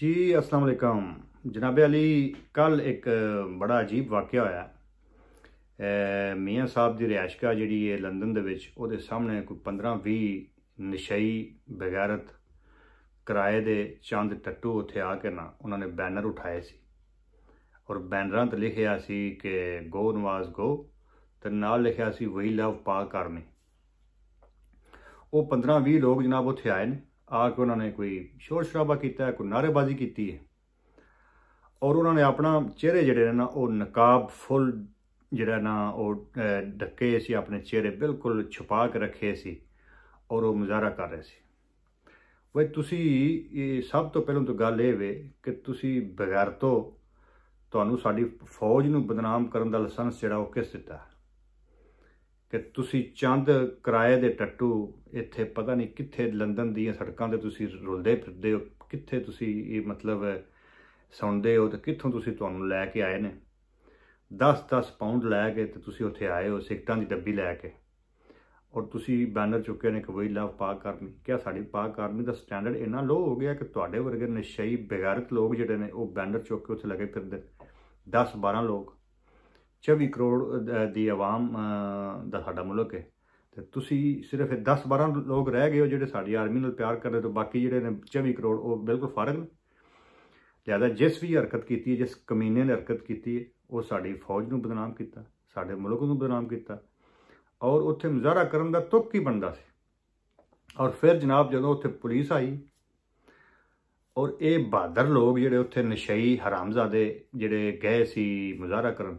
ਜੀ ਅਸਲਾਮ ਅਲੈਕਮ ਜਨਾਬ ਅਲੀ ਕੱਲ ਇੱਕ ਬੜਾ ਅਜੀਬ ਵਾਕਿਆ ਹੋਇਆ ਮੀਆਂ ਸਾਹਿਬ ਦੀ ਰਿਆਸ਼ਕਾ ਜਿਹੜੀ ਹੈ ਲੰਡਨ ਦੇ ਵਿੱਚ ਉਹਦੇ ਸਾਹਮਣੇ ਕੋਈ 15-20 ਨਸ਼ਈ ਬਗੈਰਤ ਕਿਰਾਏ ਦੇ ਚੰਦ ਟੱਟੂ ਉੱਥੇ ਆ ਕੇ ਨਾ ਉਹਨਾਂ ਨੇ ਬੈਨਰ ਉਠਾਏ ਸੀ ਔਰ ਬੈਨਰਾਂ ਤੇ ਲਿਖਿਆ ਸੀ ਕਿ ਗੋ ਨਵਾਜ਼ ਗੋ ਤੇ ਨਾਲ ਲਿਖਿਆ ਸੀ ਵਹੀ ਲਵ ਪਾ ਕਰਨੀ ਉਹ 15-20 ਲੋਕ ਜਨਾਬ ਉੱਥੇ ਆਏ ਨੇ ਆ ਕੇ ਉਹਨਾਂ ਨੇ ਕੋਈ ਸ਼ੋਰ ਸ਼ਰਾਬਾ ਕੀਤਾ ਕੋਈ ਨਾਰੇਬਾਜ਼ੀ ਕੀਤੀ ਹੈ ਔਰ ਉਹਨਾਂ ਨੇ ਆਪਣਾ ਚਿਹਰੇ ਜਿਹੜੇ ਨੇ ਨਾ ਉਹ ਨਕਾਬ ਫੁੱਲ ਜਿਹੜਾ ਨਾ ਉਹ ਢੱਕੇ ਸੀ ਆਪਣੇ ਚਿਹਰੇ ਬਿਲਕੁਲ ਛੁਪਾ ਕੇ ਰੱਖੇ ਸੀ ਔਰ ਉਹ ਮਜ਼ਾਰਾ ਕਰ ਰਹੇ ਸੀ ਵੇ ਤੁਸੀਂ ਇਹ ਸਭ ਤੋਂ ਪਹਿਲਾਂ ਤੋਂ ਗੱਲ ਇਹ ਵੇ ਕਿ ਤੁਸੀਂ ਬਗੈਰ ਤੋਂ ਤੁਹਾਨੂੰ ਸਾਡੀ ਫੌਜ ਨੂੰ ਬਦਨਾਮ ਕਰਨ ਦਾ ਲਾਇਸੈਂਸ ਜਿਹੜਾ ਉਹ ਕਿਸ ਦਿੱਤਾ ਕਿ ਤੁਸੀਂ ਚੰਦ ਕਿਰਾਏ ਦੇ ਟੱਟੂ ਇੱਥੇ ਪਤਾ ਨਹੀਂ ਕਿੱਥੇ ਲੰਡਨ ਦੀਆਂ ਸੜਕਾਂ ਤੇ ਤੁਸੀਂ ਰੁਲਦੇ ਫਿਰਦੇ ਹੋ ਕਿੱਥੇ ਤੁਸੀਂ ਇਹ ਮਤਲਬ ਸੌਂਦੇ ਹੋ ਤੇ ਕਿੱਥੋਂ ਤੁਸੀਂ ਤੁਹਾਨੂੰ ਲੈ ਕੇ ਆਏ ਨੇ 10-10 ਪਾਉਂਡ ਲੈ ਕੇ ਤੇ ਤੁਸੀਂ ਉੱਥੇ ਆਏ ਹੋ ਸਿਕਟਾਂ ਦੀ ਡੱਬੀ ਲੈ ਕੇ ਔਰ ਤੁਸੀਂ ਬੈਨਰ ਚੁੱਕੇ ਨੇ ਕਿ ਵਈ ਲਵ ਪਾਕ ਆਰਮੀ ਕਿਹਾ ਸਾਡੀ ਪਾਕ ਆਰਮੀ ਦਾ ਸਟੈਂਡਰਡ ਇੰਨਾ ਲੋ ਹੋ ਗਿਆ ਕਿ ਤੁਹਾਡੇ ਵਰਗੇ ਨਸ਼ਈ ਬੇਗਾਰਤ ਲੋਕ ਜਿਹੜੇ ਨੇ ਉਹ ਬੈਨਰ ਚੁੱਕ ਕੇ ਉੱਥੇ ਲੱਗੇ ਫਿਰਦੇ 10-12 ਲੋਕ 24 ਕਰੋੜ ਦੀ ਆਵਾਮ ਦਾ ਸਾਡਾ ਮੁਲਕ ਹੈ ਤੇ ਤੁਸੀਂ ਸਿਰਫ 10-12 ਲੋਕ ਰਹਿ ਗਏ ਹੋ ਜਿਹੜੇ ਸਾਡੀ ਆਰਮੀ ਨਾਲ ਪਿਆਰ ਕਰਦੇ ਤੇ ਬਾਕੀ ਜਿਹੜੇ ਨੇ 24 ਕਰੋੜ ਉਹ ਬਿਲਕੁਲ ਫਾਰਗ ਨੇ ਜਿਆਦਾ ਜਿਸ ਵੀ ਹਰਕਤ ਕੀਤੀ ਹੈ ਜਿਸ ਕਮੀਨੇ ਨੇ ਹਰਕਤ ਕੀਤੀ ਹੈ ਉਹ ਸਾਡੀ ਫੌਜ ਨੂੰ ਬਦਨਾਮ ਕੀਤਾ ਸਾਡੇ ਮੁਲਕ ਨੂੰ ਬਦਨਾਮ ਕੀਤਾ ਔਰ ਉੱਥੇ ਮੁਜ਼ਾਹਰਾ ਕਰਨ ਦਾ ਤੁਕ ਹੀ ਬਣਦਾ ਸੀ ਔਰ ਫਿਰ ਜਨਾਬ ਜਦੋਂ ਉੱਥੇ ਪੁਲਿਸ ਆਈ ਔਰ ਇਹ ਬਾਦਰ ਲੋਕ ਜਿਹੜੇ ਉੱਥੇ ਨਸ਼ਈ ਹਰਾਮਜ਼ਾਦੇ ਜਿਹੜੇ ਗਏ ਸੀ ਮੁਜ਼ਾਹਰਾ ਕਰਨ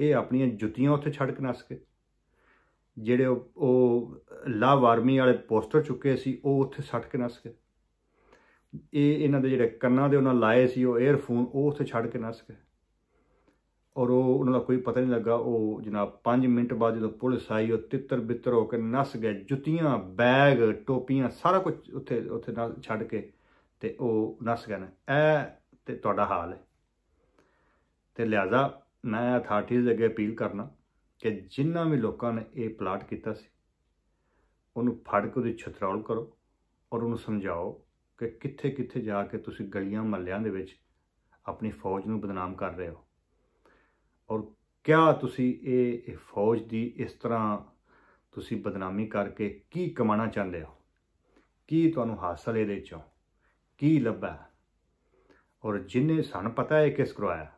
ਇਹ ਆਪਣੀਆਂ ਜੁੱਤੀਆਂ ਉੱਥੇ ਛੱਡ ਕੇ ਨਾ ਸਕੇ ਜਿਹੜੇ ਉਹ ਲਵ ਆਰਮੀ ਵਾਲੇ ਪੋਸਟਰ ਚੁੱਕੇ ਸੀ ਉਹ ਉੱਥੇ ਛੱਡ ਕੇ ਨਾ ਸਕੇ ਇਹ ਇਹਨਾਂ ਦੇ ਜਿਹੜੇ ਕੰਨਾਂ ਦੇ ਉਹਨਾਂ ਲਾਏ ਸੀ ਉਹ 에ਅਰਫੋਨ ਉਹ ਉੱਥੇ ਛੱਡ ਕੇ ਨਾ ਸਕੇ ਔਰ ਉਹ ਉਹਨਾਂ ਦਾ ਕੋਈ ਪਤਾ ਨਹੀਂ ਲੱਗਾ ਉਹ ਜਨਾਬ 5 ਮਿੰਟ ਬਾਅਦ ਜਦੋਂ ਪੁਲਿਸ ਆਈ ਉਹ ਤਿੱਤਰ ਬਿੱਤਰ ਹੋ ਕੇ ਨਸ ਗਏ ਜੁੱਤੀਆਂ ਬੈਗ ਟੋਪੀਆਂ ਸਾਰਾ ਕੁਝ ਉੱਥੇ ਉੱਥੇ ਨਾਲ ਛੱਡ ਕੇ ਤੇ ਉਹ ਨਸ ਗਏ ਨੇ ਇਹ ਤੇ ਤੁਹਾਡਾ ਹਾਲ ਹੈ ਤੇ ਲਿਆਜ਼ਾ ਮੈਂ ਅਥਾਰਟੀਜ਼ ਅੱਗੇ ਅਪੀਲ ਕਰਨਾ ਕਿ ਜਿੰਨਾ ਵੀ ਲੋਕਾਂ ਨੇ ਇਹ ਪਲਾਟ ਕੀਤਾ ਸੀ ਉਹਨੂੰ ਫੜ ਕੇ ਉਹਦੀ ਛਤਰਾਉਲ ਕਰੋ ਔਰ ਉਹਨੂੰ ਸਮਝਾਓ ਕਿ ਕਿੱਥੇ ਕਿੱਥੇ ਜਾ ਕੇ ਤੁਸੀਂ ਗਲੀਆਂ ਮਹੱਲਿਆਂ ਦੇ ਵਿੱਚ ਆਪਣੀ ਫੌਜ ਨੂੰ ਬਦਨਾਮ ਕਰ ਰਹੇ ਹੋ ਔਰ ਕਿਆ ਤੁਸੀਂ ਇਹ ਫੌਜ ਦੀ ਇਸ ਤਰ੍ਹਾਂ ਤੁਸੀਂ ਬਦਨਾਮੀ ਕਰਕੇ ਕੀ ਕਮਾਣਾ ਚਾਹੁੰਦੇ ਹੋ ਕੀ ਤੁਹਾਨੂੰ ਹਾਸਲ ਇਹਦੇ ਚੋਂ ਕੀ ਲੱਭਾ ਔਰ ਜਿੰਨੇ ਸਾਨੂੰ ਪਤਾ ਹੈ ਕਿਸ ਕਰਵਾਇਆ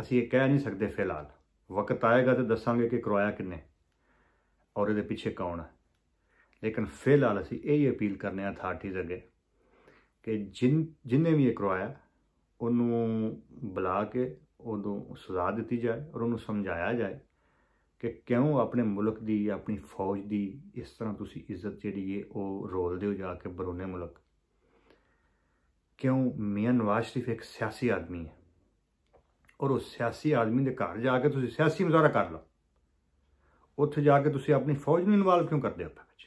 ਅਸੀਂ ਇਹ ਕਹਿ ਨਹੀਂ ਸਕਦੇ ਫਿਲਹਾਲ ਵਕਤ ਆਏਗਾ ਤੇ ਦੱਸਾਂਗੇ ਕਿ ਕਰਵਾਇਆ ਕਿੰਨੇ ਔਰ ਇਹਦੇ ਪਿੱਛੇ ਕੌਣ ਹੈ ਲੇਕਿਨ ਫਿਲਹਾਲ ਅਸੀਂ ਇਹ ਹੀ ਅਪੀਲ ਕਰਨੇ ਆ ਅਥਾਰਟੀਜ਼ ਅੱਗੇ ਕਿ ਜਿਨ ਜਿੰਨੇ ਵੀ ਇਹ ਕਰਵਾਇਆ ਉਹਨੂੰ ਬੁਲਾ ਕੇ ਉਹਨੂੰ ਸਜ਼ਾ ਦਿੱਤੀ ਜਾਏ ਔਰ ਉਹਨੂੰ ਸਮਝਾਇਆ ਜਾਏ ਕਿ ਕਿਉਂ ਆਪਣੇ ਮੁਲਕ ਦੀ ਆਪਣੀ ਫੌਜ ਦੀ ਇਸ ਤਰ੍ਹਾਂ ਤੁਸੀਂ ਇੱਜ਼ਤ ਜਿਹੜੀ ਏ ਉਹ ਰੋਲਦੇ ਹੋ ਜਾ ਕੇ ਬਰੋਨੇ ਮੁਲਕ ਕਿਉਂ ਮੀਆਂ ਨਵਾਜ਼ ਸ਼ਰੀਫ ਇੱਕ ਸਿਆਸੀ ਆਦਮੀ ਹੈ ਔਰ ਉਹ ਸਿਆਸੀ ਆਦਮੀ ਦੇ ਘਰ ਜਾ ਕੇ ਤੁਸੀਂ ਸਿਆਸੀ ਮਜ਼ਾਰਾ ਕਰ ਲਓ ਉੱਥੇ ਜਾ ਕੇ ਤੁਸੀਂ ਆਪਣੀ ਫੌਜ ਨੂੰ ਇਨਵੋਲਵ ਕਿਉਂ ਕਰਦੇ ਹੋ ਵਿੱਚ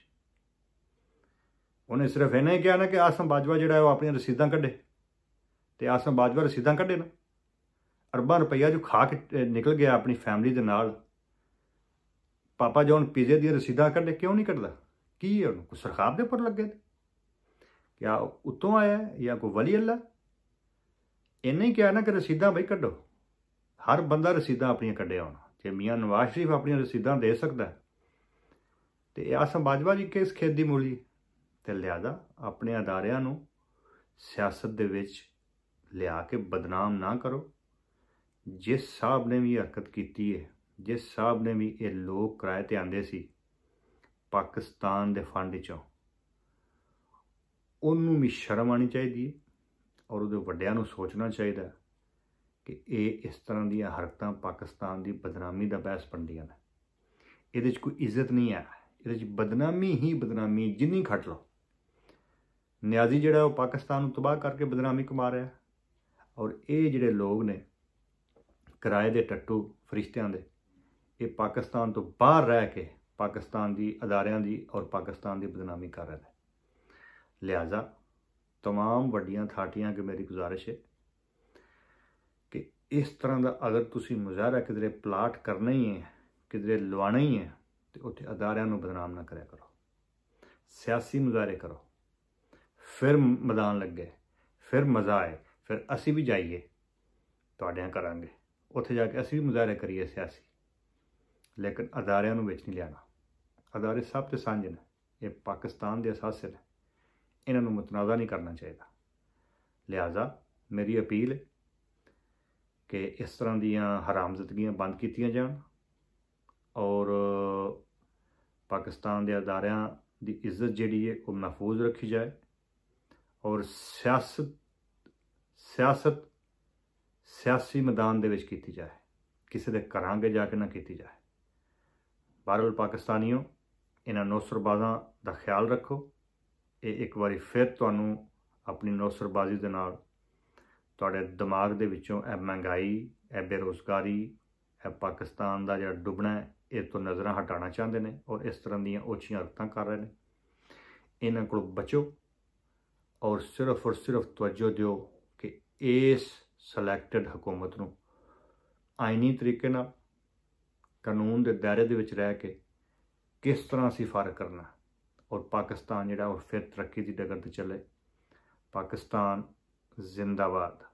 ਉਹਨੇ ਸਿਰਫ ਇਹਨੇ ਕਿਹਾ ਨਾ ਕਿ ਆਸਮ ਬਾਜਵਾ ਜਿਹੜਾ ਉਹ ਆਪਣੀਆਂ ਰਸੀਦਾਂ ਕੱਢੇ ਤੇ ਆਸਮ ਬਾਜਵਾ ਰਸੀਦਾਂ ਕੱਢੇ ਨਾ ਅਰਬਾਂ ਰੁਪਈਆ ਜੋ ਖਾ ਕੇ ਨਿਕਲ ਗਿਆ ਆਪਣੀ ਫੈਮਿਲੀ ਦੇ ਨਾਲ ਪਾਪਾ ਜੋਨ ਪੀਜ਼ੇ ਦੀਆਂ ਰਸੀਦਾਂ ਕੱਢੇ ਕਿਉਂ ਨਹੀਂ ਕੱਢਦਾ ਕੀ ਹੈ ਉਹਨੂੰ ਕੋਈ ਸਰਖਾਬ ਦੇ ਉੱਪਰ ਲੱਗੇ ਕਿਆ ਉਤੋਂ ਆਇਆ ਜਾਂ ਕੋਈ ਵਲੀ ਅੱਲਾ ਇਹਨੇ ਕਿਹਾ ਨਾ ਕਿ ਰਸੀਦਾਂ ਬਈ ਕੱਢੋ ਹਰ ਬੰਦਾ ਰਸੀਦਾਂ ਆਪਣੀਆਂ ਕੱਢਿਆ ਹੋਣਾ ਜੇ ਮੀਆਂ ਨਵਾਜ਼ ਸ਼ਰੀਫ ਆਪਣੀਆਂ ਰਸੀਦਾਂ ਦੇ ਸਕਦਾ ਤੇ ਆਸਮ ਬਾਜਵਾ ਜੀ ਕਿਸ ਖੇਤ ਦੀ ਮੂਲੀ ਤੇ ਲਿਆਦਾ ਆਪਣੇ ਅਦਾਰਿਆਂ ਨੂੰ ਸਿਆਸਤ ਦੇ ਵਿੱਚ ਲਿਆ ਕੇ ਬਦਨਾਮ ਨਾ ਕਰੋ ਜਿਸ ਸਾਹਿਬ ਨੇ ਵੀ ਹਰਕਤ ਕੀਤੀ ਹੈ ਜਿਸ ਸਾਹਿਬ ਨੇ ਵੀ ਇਹ ਲੋਕ ਕਿਰਾਏ ਤੇ ਆਂਦੇ ਸੀ ਪਾਕਿਸਤਾਨ ਦੇ ਫੰਡ ਚੋਂ ਉਹਨੂੰ ਵੀ ਸ਼ਰਮ ਆਣੀ ਚਾਹੀਦੀ ਹੈ ਔਰ ਉਹਦੇ ਵੱਡਿਆਂ ਨੂੰ ਸੋਚਣਾ ਚਾਹੀਦਾ ਕਿ ਇਹ ਇਸ ਤਰ੍ਹਾਂ ਦੀਆਂ ਹਰਕਤਾਂ ਪਾਕਿਸਤਾਨ ਦੀ ਬਦਨਾਮੀ ਦਾ ਬਹਿਸ ਪੰਡੀਆਂ ਨੇ ਇਹਦੇ 'ਚ ਕੋਈ ਇੱਜ਼ਤ ਨਹੀਂ ਹੈ ਇਹਦੇ 'ਚ ਬਦਨਾਮੀ ਹੀ ਬਦਨਾਮੀ ਜਿੰਨੀ ਖੱਟ ਲਓ ਨਿਆਜ਼ੀ ਜਿਹੜਾ ਉਹ ਪਾਕਿਸਤਾਨ ਨੂੰ ਤਬਾਹ ਕਰਕੇ ਬਦਨਾਮੀ ਕਮਾ ਰਿਹਾ ਔਰ ਇਹ ਜਿਹੜੇ ਲੋਕ ਨੇ ਕਿਰਾਏ ਦੇ ਟੱਟੂ ਫਰਿਸ਼ਤਿਆਂ ਦੇ ਇਹ ਪਾਕਿਸਤਾਨ ਤੋਂ ਬਾਹਰ ਰਹਿ ਕੇ ਪਾਕਿਸਤਾਨ ਦੀ ਅਦਾਰਿਆਂ ਦੀ ਔਰ ਪਾਕਿਸਤਾਨ ਦੀ ਬਦਨਾਮੀ ਕਰ ਰਹੇ ਨੇ ਲਿਆਜ਼ਾ तमाम ਵੱਡੀਆਂ ਥਾਟੀਆਂ ਕਿ ਮੇਰੀ ਗੁਜ਼ਾਰਿਸ਼ ਹੈ ਇਸ ਤਰ੍ਹਾਂ ਦਾ ਅਗਰ ਤੁਸੀਂ ਮੁਜ਼ਾਹਰਾ ਕਿਦਰੇ ਪਲਾਟ ਕਰਨਾ ਹੀ ਹੈ ਕਿਦਰੇ ਲਵਾਣਾ ਹੀ ਹੈ ਤੇ ਉੱਥੇ ਅਦਾਰਿਆਂ ਨੂੰ ਬਦਨਾਮ ਨਾ ਕਰਿਆ ਕਰੋ ਸਿਆਸੀ ਮੁਜ਼ਾਹਰੇ ਕਰੋ ਫਿਰ ਮੈਦਾਨ ਲੱਗੇ ਫਿਰ ਮਜ਼ਾ ਆਏ ਫਿਰ ਅਸੀਂ ਵੀ ਜਾਈਏ ਤੁਹਾਡਿਆਂ ਕਰਾਂਗੇ ਉੱਥੇ ਜਾ ਕੇ ਅਸੀਂ ਵੀ ਮੁਜ਼ਾਹਰੇ ਕਰੀਏ ਸਿਆਸੀ ਲੇਕਿਨ ਅਦਾਰਿਆਂ ਨੂੰ ਵਿੱਚ ਨਹੀਂ ਲਿਆਣਾ ਅਦਾਰੇ ਸਭ ਤੇ ਸਾਂਝੇ ਨੇ ਇਹ ਪਾਕਿਸਤਾਨ ਦੇ ਅਸਾਸੇ ਨੇ ਇਹਨਾਂ ਨੂੰ ਮਤਨਾਜ਼ਾ ਨਹੀਂ ਕਰਨਾ ਚਾਹੀਦਾ ਲਿਆਜ਼ਾ ਮੇਰੀ ਅਪੀਲ ਹੈ ਕਿ ਇਸ ਤਰ੍ਹਾਂ ਦੀਆਂ ਹਰਾਮਜ਼ਦਗੀਆਂ ਬੰਦ ਕੀਤੀਆਂ ਜਾਣ ਔਰ ਪਾਕਿਸਤਾਨ ਦੇ ਅਦਾਰਿਆਂ ਦੀ ਇੱਜ਼ਤ ਜਿਹੜੀ ਹੈ ਉਹ ਮਹਿਫੂਜ਼ ਰੱਖੀ ਜਾਏ ਔਰ ਸਿਆਸਤ ਸਿਆਸਤ ਸਿਆਸੀ ਮੈਦਾਨ ਦੇ ਵਿੱਚ ਕੀਤੀ ਜਾਏ ਕਿਸੇ ਦੇ ਘਰਾਂ ਅੱਗੇ ਜਾ ਕੇ ਨਾ ਕੀਤੀ ਜਾਏ ਬਾਹਰੋਂ ਪਾਕਿਸਤਾਨੀਓ ਇਹਨਾਂ ਨੌਸਰਬਾਜ਼ਾਂ ਦਾ ਖਿਆਲ ਰੱਖੋ ਇਹ ਇੱਕ ਵਾਰੀ ਫਿਰ ਤੁਹਾਨੂੰ ਆਪਣੀ ਨੌਸਰਬਾਜ਼ੀ ਦੇ ਨਾਲ ਤੁਹਾਡੇ ਦਿਮਾਗ ਦੇ ਵਿੱਚੋਂ ਇਹ ਮਹਿੰਗਾਈ ਇਹ ਬੇਰੋਜ਼ਗਾਰੀ ਇਹ ਪਾਕਿਸਤਾਨ ਦਾ ਜਿਹੜਾ ਡੁੱਬਣਾ ਇਹ ਤੋਂ ਨਜ਼ਰਾਂ ਹਟਾਉਣਾ ਚਾਹੁੰਦੇ ਨੇ ਔਰ ਇਸ ਤਰ੍ਹਾਂ ਦੀਆਂ ਉੱਚੀਆਂ ਹਰਕਤਾਂ ਕਰ ਰਹੇ ਨੇ ਇਹਨਾਂ ਕੋਲ ਬਚੋ ਔਰ ਸਿਰਫ ਔਰ ਸਿਰਫ ਤਵੱਜੋ ਦਿਓ ਕਿ ਇਸ ਸਿਲੈਕਟਡ ਹਕੂਮਤ ਨੂੰ ਆਇਨੀ ਤਰੀਕੇ ਨਾਲ ਕਾਨੂੰਨ ਦੇ ਦਾਇਰੇ ਦੇ ਵਿੱਚ ਰਹਿ ਕੇ ਕਿਸ ਤਰ੍ਹਾਂ ਅਸੀਂ ਫਰਕ ਕਰਨਾ ਔਰ ਪਾਕਿਸਤਾਨ ਜਿਹੜਾ ਉਹ ਫਿਰ ਤਰੱਕੀ ਦੀ ਡਗਰ ਤੇ ਚੱਲੇ ਪਾਕਿਸਤਾਨ ਜ਼ਿੰਦਾਬਾਦ